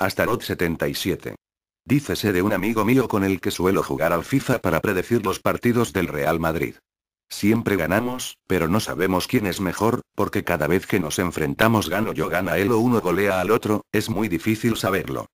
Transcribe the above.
Hasta Rod 77. Dícese de un amigo mío con el que suelo jugar al FIFA para predecir los partidos del Real Madrid. Siempre ganamos, pero no sabemos quién es mejor, porque cada vez que nos enfrentamos gano yo gana él o uno golea al otro, es muy difícil saberlo.